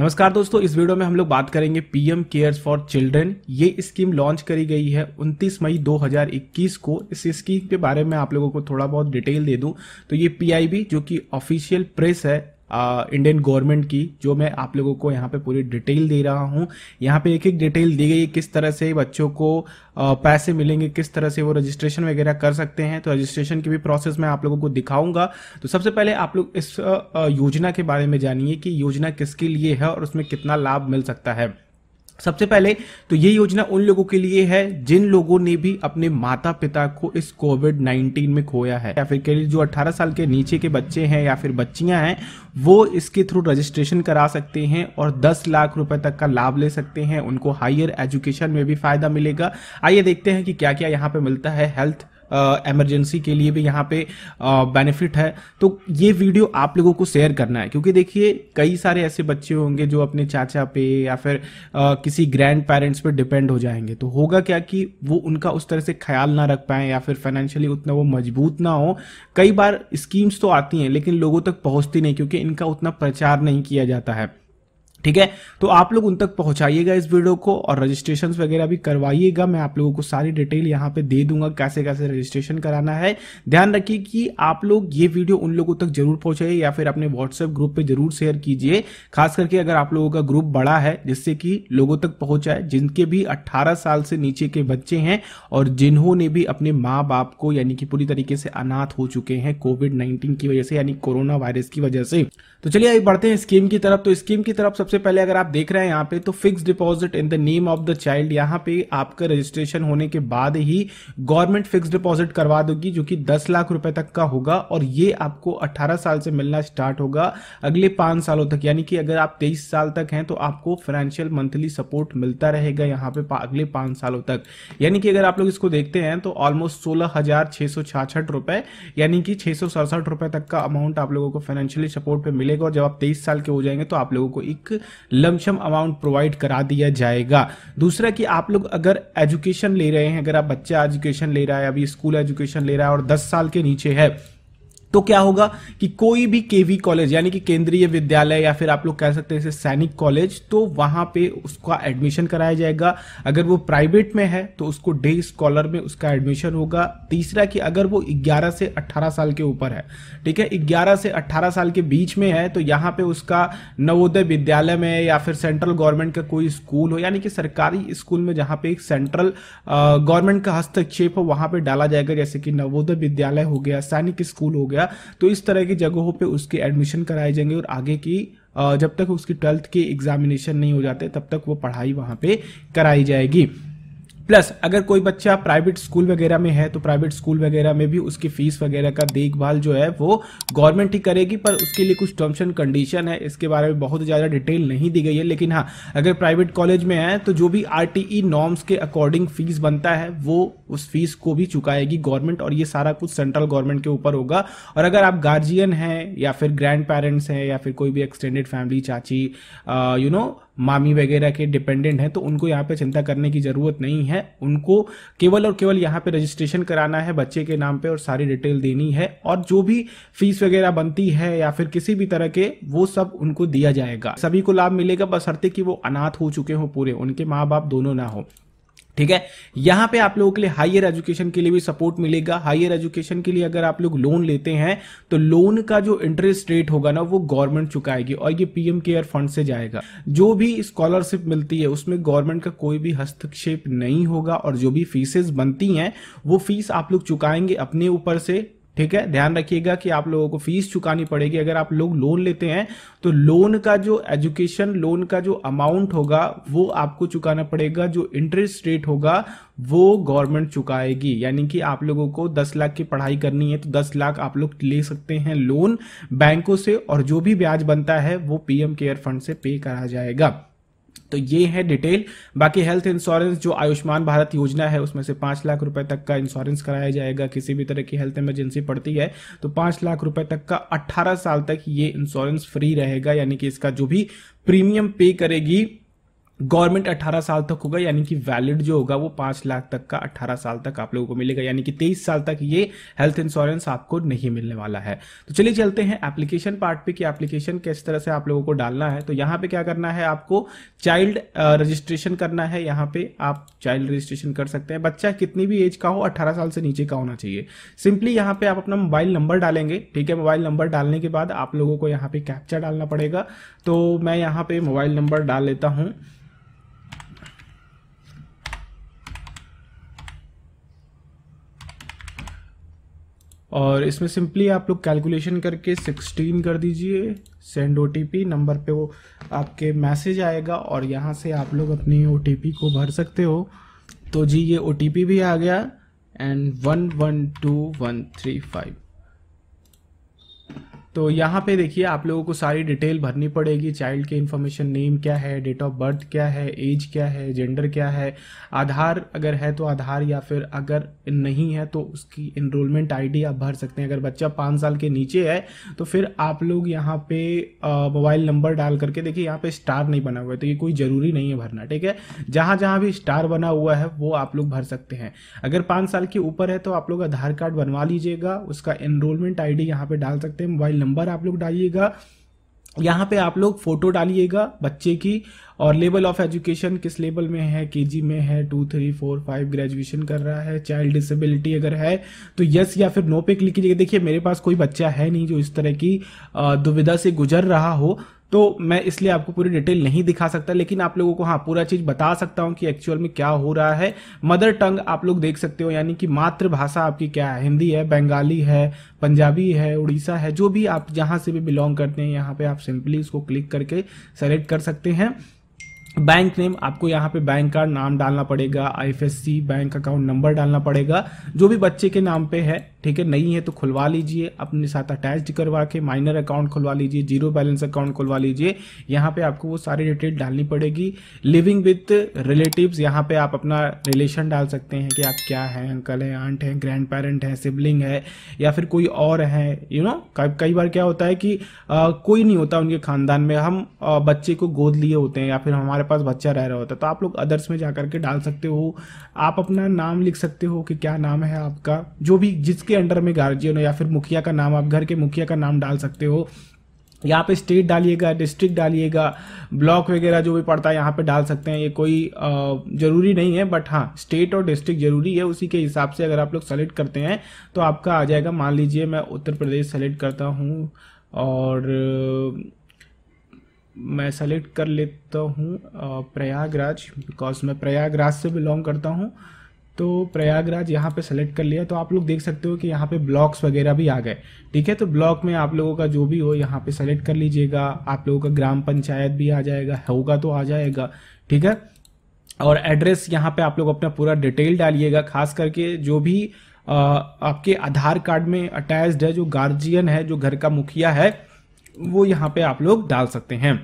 नमस्कार दोस्तों इस वीडियो में हम लोग बात करेंगे पीएम केयर्स फॉर चिल्ड्रन ये स्कीम लॉन्च करी गई है 29 मई 2021 को इस स्कीम के बारे में आप लोगों को थोड़ा बहुत डिटेल दे दूं तो ये पीआईबी जो कि ऑफिशियल प्रेस है इंडियन गवर्नमेंट की जो मैं आप लोगों को यहाँ पे पूरी डिटेल दे रहा हूँ यहाँ पे एक एक डिटेल दी गई किस तरह से बच्चों को आ, पैसे मिलेंगे किस तरह से वो रजिस्ट्रेशन वगैरह कर सकते हैं तो रजिस्ट्रेशन की भी प्रोसेस मैं आप लोगों को दिखाऊंगा तो सबसे पहले आप लोग इस योजना के बारे में जानिए कि योजना किसके लिए है और उसमें कितना लाभ मिल सकता है सबसे पहले तो ये योजना उन लोगों के लिए है जिन लोगों ने भी अपने माता पिता को इस कोविड 19 में खोया है या फिर कह जो 18 साल के नीचे के बच्चे हैं या फिर बच्चियां हैं वो इसके थ्रू रजिस्ट्रेशन करा सकते हैं और 10 लाख रुपए तक का लाभ ले सकते हैं उनको हायर एजुकेशन में भी फायदा मिलेगा आइए देखते हैं कि क्या क्या यहाँ पे मिलता है हेल्थ इमरजेंसी के लिए भी यहाँ पे बेनिफिट है तो ये वीडियो आप लोगों को शेयर करना है क्योंकि देखिए कई सारे ऐसे बच्चे होंगे जो अपने चाचा पे या फिर आ, किसी ग्रैंड पेरेंट्स पे डिपेंड हो जाएंगे तो होगा क्या कि वो उनका उस तरह से ख्याल ना रख पाए या फिर फाइनेंशियली उतना वो मजबूत ना हो कई बार स्कीम्स तो आती हैं लेकिन लोगों तक पहुँचती नहीं क्योंकि इनका उतना प्रचार नहीं किया जाता है ठीक है तो आप लोग उन तक पहुंचाइएगा इस वीडियो को और रजिस्ट्रेशन वगैरह भी करवाइएगा मैं आप लोगों को सारी डिटेल यहाँ पे दे दूंगा कैसे कैसे रजिस्ट्रेशन कराना है ध्यान रखिए कि आप लोग ये वीडियो उन लोगों तक जरूर पहुंचाइए या फिर अपने व्हाट्सएप ग्रुप पे जरूर शेयर कीजिए खास करके अगर आप लोगों का ग्रुप बड़ा है जिससे कि लोगों तक पहुंचाए जिनके भी अट्ठारह साल से नीचे के बच्चे हैं और जिन्होंने भी अपने माँ बाप को यानी कि पूरी तरीके से अनाथ हो चुके हैं कोविड नाइन्टीन की वजह से यानी कोरोना वायरस की वजह से तो चलिए अभी बढ़ते हैं स्कीम की तरफ तो स्कीम की तरफ सबसे पहले अगर आप देख रहे हैं यहाँ पे तो fix deposit in the name of the child यहाँ पे आपका रजिस्ट्रेशन होने के बाद ही गवर्नमेंट फिक्स डिपॉजिट करवा दोगी जो कि दस लाख रुपए तक का होगा और ये आपको अट्ठारह साल से मिलना स्टार्ट होगा अगले पांच सालों तक यानी कि अगर आप तेईस साल तक हैं तो आपको फाइनेंशियल मंथली सपोर्ट मिलता रहेगा यहाँ पे अगले पांच सालों तक यानी कि अगर आप लोग इसको देखते हैं तो ऑलमोस्ट सोलह हजार छह सौ छाछठ रुपए यानी कि छह सौ सड़सठ रुपए तक का अमाउंट आप लोगों को फाइनेंशियली सपोर्ट पे मिलेगा और जब आप तेईस साल के हो जाएंगे तो आप लोगों को एक लमसम अमाउंट प्रोवाइड करा दिया जाएगा दूसरा कि आप लोग अगर एजुकेशन ले रहे हैं अगर आप बच्चा एजुकेशन ले रहा है अभी स्कूल एजुकेशन ले रहा है और दस साल के नीचे है तो क्या होगा कि कोई भी केवी कॉलेज यानी कि केंद्रीय विद्यालय या फिर आप लोग कह सकते हैं इसे सैनिक कॉलेज तो वहां पे उसका एडमिशन कराया जाएगा अगर वो प्राइवेट में है तो उसको डे स्कॉलर में उसका एडमिशन होगा तीसरा कि अगर वो 11 से 18 साल के ऊपर है ठीक है 11 से 18 साल के बीच में है तो यहाँ पे उसका नवोदय विद्यालय में या फिर सेंट्रल गवर्नमेंट का कोई स्कूल हो यानी कि सरकारी स्कूल में जहाँ पे एक सेंट्रल गवर्नमेंट का हस्तक्षेप हो वहां पर डाला जाएगा जैसे कि नवोदय विद्यालय हो गया सैनिक स्कूल हो गया गया तो इस तरह की जगहों पे उसके एडमिशन कराए जाएंगे और आगे की जब तक उसकी ट्वेल्थ की एग्जामिनेशन नहीं हो जाते तब तक वो पढ़ाई वहाँ पे कराई जाएगी प्लस अगर कोई बच्चा प्राइवेट स्कूल वगैरह में है तो प्राइवेट स्कूल वगैरह में भी उसकी फीस वगैरह का देखभाल जो है वो गवर्नमेंट ही करेगी पर उसके लिए कुछ टर्म्स एंड कंडीशन है इसके बारे में बहुत ज़्यादा डिटेल नहीं दी गई है लेकिन हाँ अगर प्राइवेट कॉलेज में है तो जो भी आर नॉर्म्स के अकॉर्डिंग फीस बनता है वो उस फीस को भी चुकाएगी गवर्नमेंट और ये सारा कुछ सेंट्रल गवर्नमेंट के ऊपर होगा और अगर आप गार्जियन हैं या फिर ग्रैंड पेरेंट्स हैं या फिर कोई भी एक्सटेंडेड फैमिली चाची यू uh, नो मामी वगैरह के डिपेंडेंट हैं तो उनको यहाँ पे चिंता करने की ज़रूरत नहीं है उनको केवल और केवल यहाँ पे रजिस्ट्रेशन कराना है बच्चे के नाम पे और सारी डिटेल देनी है और जो भी फीस वगैरह बनती है या फिर किसी भी तरह के वो सब उनको दिया जाएगा सभी को लाभ मिलेगा हरते कि वो अनाथ हो चुके हों पूरे उनके माँ बाप दोनों ना हो ठीक है यहां पे आप लोगों के लिए हायर एजुकेशन के लिए भी सपोर्ट मिलेगा हायर एजुकेशन के लिए अगर आप लोग लोन लेते हैं तो लोन का जो इंटरेस्ट रेट होगा ना वो गवर्नमेंट चुकाएगी और ये पीएम केयर फंड से जाएगा जो भी स्कॉलरशिप मिलती है उसमें गवर्नमेंट का कोई भी हस्तक्षेप नहीं होगा और जो भी फीसेस बनती हैं वो फीस आप लोग चुकाएंगे अपने ऊपर से ठीक है ध्यान रखिएगा कि आप लोगों को फीस चुकानी पड़ेगी अगर आप लोग लोन लेते हैं तो लोन का जो एजुकेशन लोन का जो अमाउंट होगा वो आपको चुकाना पड़ेगा जो इंटरेस्ट रेट होगा वो गवर्नमेंट चुकाएगी यानी कि आप लोगों को 10 लाख की पढ़ाई करनी है तो 10 लाख आप लोग ले सकते हैं लोन बैंकों से और जो भी ब्याज बनता है वो पीएम केयर फंड से पे करा जाएगा तो ये है डिटेल बाकी हेल्थ इंश्योरेंस जो आयुष्मान भारत योजना है उसमें से पाँच लाख रुपए तक का इंश्योरेंस कराया जाएगा किसी भी तरह की हेल्थ इमरजेंसी पड़ती है तो पाँच लाख रुपए तक का अट्ठारह साल तक ये इंश्योरेंस फ्री रहेगा यानी कि इसका जो भी प्रीमियम पे करेगी गवर्नमेंट 18 साल तक होगा यानी कि वैलिड जो होगा वो 5 लाख तक का 18 साल तक आप लोगों को मिलेगा यानी कि 23 साल तक ये हेल्थ इंश्योरेंस आपको नहीं मिलने वाला है तो चलिए चलते हैं एप्लीकेशन पार्ट पे कि एप्लीकेशन किस तरह से आप लोगों को डालना है तो यहाँ पे क्या करना है आपको चाइल्ड रजिस्ट्रेशन करना है यहाँ पे आप चाइल्ड रजिस्ट्रेशन कर सकते हैं बच्चा कितनी भी एज का हो अट्ठारह साल से नीचे का होना चाहिए सिंपली यहाँ पे आप अपना मोबाइल नंबर डालेंगे ठीक है मोबाइल नंबर डालने के बाद आप लोगों को यहाँ पे कैप्चा डालना पड़ेगा तो मैं यहाँ पे मोबाइल नंबर डाल लेता हूँ और इसमें सिंपली आप लोग कैलकुलेशन करके 16 कर दीजिए सेंड ओ नंबर पे वो आपके मैसेज आएगा और यहाँ से आप लोग अपनी ओ को भर सकते हो तो जी ये ओ भी आ गया and one one two one three five तो यहाँ पे देखिए आप लोगों को सारी डिटेल भरनी पड़ेगी चाइल्ड के इन्फॉर्मेशन नेम क्या है डेट ऑफ बर्थ क्या है एज क्या है जेंडर क्या है आधार अगर है तो आधार या फिर अगर नहीं है तो उसकी इनरोलमेंट आईडी आप भर सकते हैं अगर बच्चा पाँच साल के नीचे है तो फिर आप लोग यहाँ पे मोबाइल नंबर डाल करके देखिए यहाँ पे स्टार नहीं बना हुआ है तो ये कोई ज़रूरी नहीं है भरना ठीक है जहाँ जहाँ भी स्टार बना हुआ है वो आप लोग भर सकते हैं अगर पाँच साल के ऊपर है तो आप लोग आधार कार्ड बनवा लीजिएगा उसका इनरोलमेंट आई डी यहाँ पर डाल सकते हैं मोबाइल नंबर नंबर आप लोग डालिएगा यहाँ पे आप लोग फोटो डालिएगा बच्चे की और लेवल ऑफ एजुकेशन किस लेवल में है केजी में है two three four five graduation कर रहा है चाइल्ड डिसेबिलिटी अगर है तो यस या फिर नो पे क्लिक कीजिएगा देखिए मेरे पास कोई बच्चा है नहीं जो इस तरह की दुविधा से गुजर रहा हो तो मैं इसलिए आपको पूरी डिटेल नहीं दिखा सकता लेकिन आप लोगों को हाँ पूरा चीज़ बता सकता हूँ कि एक्चुअल में क्या हो रहा है मदर टंग आप लोग देख सकते हो यानी कि मातृभाषा आपकी क्या है हिंदी है बंगाली है पंजाबी है उड़ीसा है जो भी आप जहाँ से भी बिलोंग करते हैं यहाँ पे आप सिंपली इसको क्लिक करके सेलेक्ट कर सकते हैं बैंक नेम आपको यहाँ पे बैंक का नाम डालना पड़ेगा आईएफएससी बैंक अकाउंट नंबर डालना पड़ेगा जो भी बच्चे के नाम पे है ठीक है नहीं है तो खुलवा लीजिए अपने साथ अटैच करवा के माइनर अकाउंट खुलवा लीजिए जीरो बैलेंस अकाउंट खुलवा लीजिए यहाँ पे आपको वो सारी डिटेल डालनी पड़ेगी लिविंग विथ रिलेटिव यहाँ पे आप अपना रिलेशन डाल सकते हैं कि आप क्या हैं अंकल हैं आंट हैं ग्रैंड पेरेंट हैं सिबलिंग है या फिर कोई और है यू नो कई बार क्या होता है कि आ, कोई नहीं होता उनके खानदान में हम आ, बच्चे को गोद लिए होते हैं या फिर हमारे पास बच्चा रह रहा होता है तो आप लोग अदर्स में जा करके डाल सकते हो आप अपना नाम लिख सकते हो कि क्या नाम है आपका जो भी जिसके अंडर में गार्जियन हो या फिर मुखिया का नाम आप घर के मुखिया का नाम डाल सकते हो यहाँ पे स्टेट डालिएगा डिस्ट्रिक्ट डालिएगा ब्लॉक वगैरह जो भी पड़ता है यहाँ पे डाल सकते हैं ये कोई ज़रूरी नहीं है बट हाँ स्टेट और डिस्ट्रिक्ट ज़रूरी है उसी के हिसाब से अगर आप लोग सेलेक्ट करते हैं तो आपका आ जाएगा मान लीजिए मैं उत्तर प्रदेश सेलेक्ट करता हूँ और मैं सेलेक्ट कर लेता हूँ प्रयागराज बिकॉज मैं प्रयागराज से बिलोंग करता हूँ तो प्रयागराज यहाँ पे सेलेक्ट कर लिया तो आप लोग देख सकते हो कि यहाँ पे ब्लॉक्स वगैरह भी आ गए ठीक है तो ब्लॉक में आप लोगों का जो भी हो यहाँ पे सेलेक्ट कर लीजिएगा आप लोगों का ग्राम पंचायत भी आ जाएगा होगा तो आ जाएगा ठीक है और एड्रेस यहाँ पे आप लोग अपना पूरा डिटेल डालिएगा खास करके जो भी आपके आधार कार्ड में अटैच्ड है जो गार्जियन है जो घर का मुखिया है वो यहाँ पे आप लोग डाल सकते हैं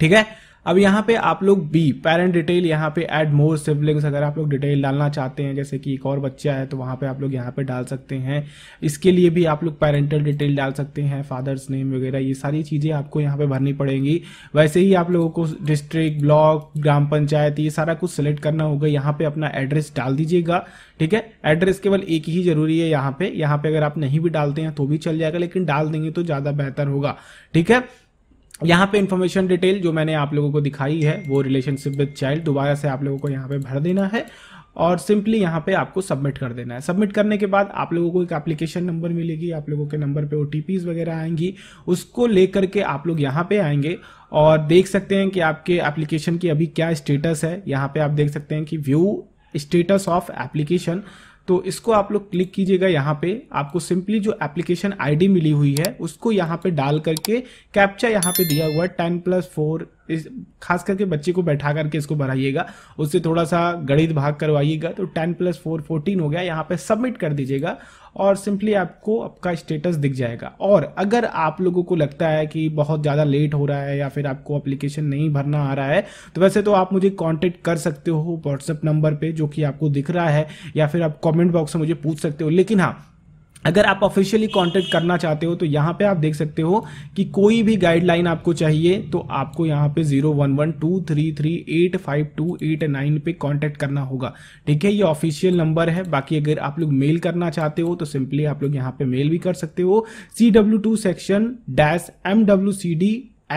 ठीक है अब यहाँ पे आप लोग बी पेरेंट डिटेल यहाँ पे एड मोर सिबलिंग्स अगर आप लोग डिटेल डालना चाहते हैं जैसे कि एक और बच्चा है तो वहाँ पे आप लोग यहाँ पे डाल सकते हैं इसके लिए भी आप लोग पेरेंटल डिटेल डाल सकते हैं फादर्स नेम वगैरह ये सारी चीज़ें आपको यहाँ पे भरनी पड़ेंगी वैसे ही आप लोगों को डिस्ट्रिक्ट ब्लॉक ग्राम पंचायत ये सारा कुछ सिलेक्ट करना होगा यहाँ पर अपना एड्रेस डाल दीजिएगा ठीक है एड्रेस केवल एक ही जरूरी है यहाँ पे यहाँ पे अगर आप नहीं भी डालते हैं तो भी चल जाएगा लेकिन डाल देंगे तो ज़्यादा बेहतर होगा ठीक है यहाँ पे इन्फॉर्मेशन डिटेल जो मैंने आप लोगों को दिखाई है वो रिलेशनशिप विद चाइल्ड दोबारा से आप लोगों को यहाँ पे भर देना है और सिंपली यहाँ पे आपको सबमिट कर देना है सबमिट करने के बाद आप लोगों को एक एप्लीकेशन नंबर मिलेगी आप लोगों के नंबर पे ओ वगैरह आएंगी उसको लेकर के आप लोग यहाँ पे आएंगे और देख सकते हैं कि आपके एप्लीकेशन की अभी क्या स्टेटस है यहाँ पे आप देख सकते हैं कि व्यू स्टेटस ऑफ एप्लीकेशन तो इसको आप लोग क्लिक कीजिएगा यहाँ पे आपको सिंपली जो एप्लीकेशन आईडी मिली हुई है उसको यहाँ पे डाल करके कैप्चा यहाँ पे दिया हुआ है टेन प्लस फोर इस खास करके बच्चे को बैठा करके इसको बढ़ाइएगा उससे थोड़ा सा गणित भाग करवाइएगा तो टेन प्लस फोर फोर्टीन हो गया यहाँ पे सबमिट कर दीजिएगा और सिंपली आपको आपका स्टेटस दिख जाएगा और अगर आप लोगों को लगता है कि बहुत ज़्यादा लेट हो रहा है या फिर आपको अप्लीकेशन नहीं भरना आ रहा है तो वैसे तो आप मुझे कॉन्टेक्ट कर सकते हो व्हाट्सएप नंबर पर जो कि आपको दिख रहा है या फिर आप कॉमेंट बॉक्स में मुझे पूछ सकते हो लेकिन हाँ अगर आप ऑफिशियली कांटेक्ट करना चाहते हो तो यहाँ पे आप देख सकते हो कि कोई भी गाइडलाइन आपको चाहिए तो आपको यहाँ पे zero one one two three three eight five two eight nine पे कांटेक्ट करना होगा ठीक है ये ऑफिशियल नंबर है बाकी अगर आप लोग मेल करना चाहते हो तो सिंपली आप लोग यहाँ पे मेल भी कर सकते हो C W two section dash M W C D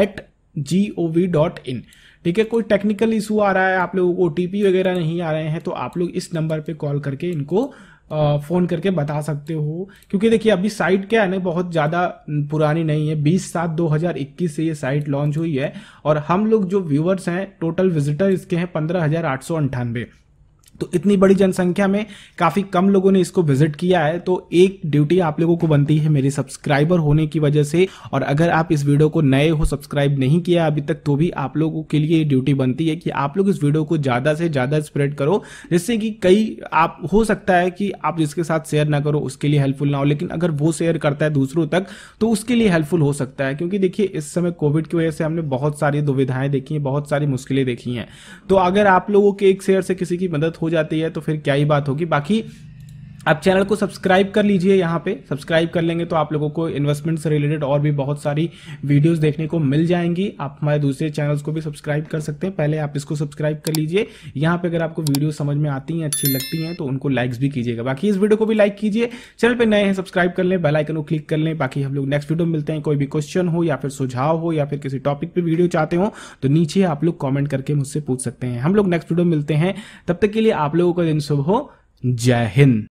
at G O V dot in ठीक है कोई टेक्निकल इशू आ रहा है आप लोगों को ओ वगैरह नहीं आ रहे हैं तो आप लोग इस नंबर पर कॉल करके इनको फ़ोन करके बता सकते हो क्योंकि देखिए अभी साइट क्या है ना बहुत ज़्यादा पुरानी नहीं है बीस सात दो हज़ार इक्कीस से ये साइट लॉन्च हुई है और हम लोग जो व्यूवर्स हैं टोटल विजिटर इसके हैं पंद्रह हज़ार आठ सौ अंठानवे तो इतनी बड़ी जनसंख्या में काफ़ी कम लोगों ने इसको विजिट किया है तो एक ड्यूटी आप लोगों को बनती है मेरे सब्सक्राइबर होने की वजह से और अगर आप इस वीडियो को नए हो सब्सक्राइब नहीं किया अभी तक तो भी आप लोगों के लिए ड्यूटी बनती है कि आप लोग इस वीडियो को ज़्यादा से ज़्यादा स्प्रेड करो जिससे कि कई आप हो सकता है कि आप जिसके साथ शेयर ना करो उसके लिए हेल्पफुल ना हो लेकिन अगर वो शेयर करता है दूसरों तक तो उसके लिए हेल्पफुल हो सकता है क्योंकि देखिए इस समय कोविड की वजह से हमने बहुत सारी दुविधाएं देखी हैं बहुत सारी मुश्किलें देखी हैं तो अगर आप लोगों के एक शेयर से किसी की मदद हो जाती है तो फिर क्या ही बात होगी बाकी आप चैनल को सब्सक्राइब कर लीजिए यहाँ पे सब्सक्राइब कर लेंगे तो आप लोगों को इन्वेस्टमेंट से रिलेटेड और भी बहुत सारी वीडियोस देखने को मिल जाएंगी आप हमारे दूसरे चैनल्स को भी सब्सक्राइब कर सकते हैं पहले आप इसको सब्सक्राइब कर लीजिए यहाँ पे अगर आपको वीडियो समझ में आती हैं अच्छी लगती हैं तो उनको लाइक्स भी कीजिएगा बाकी इस वीडियो को भी लाइक कीजिए चैनल पर नए हैं सब्सक्राइब कर लें बेलाइकन को क्लिक कर लें बाकी हम लोग नेक्स्ट वीडियो मिलते हैं कोई भी क्वेश्चन हो या फिर सुझाव हो या फिर किसी टॉपिक पर वीडियो चाहते हो तो नीचे आप लोग कॉमेंट करके मुझसे पूछ सकते हैं हम लोग नेक्स्ट वीडियो मिलते हैं तब तक के लिए आप लोगों का दिन शुभ हो जय हिंद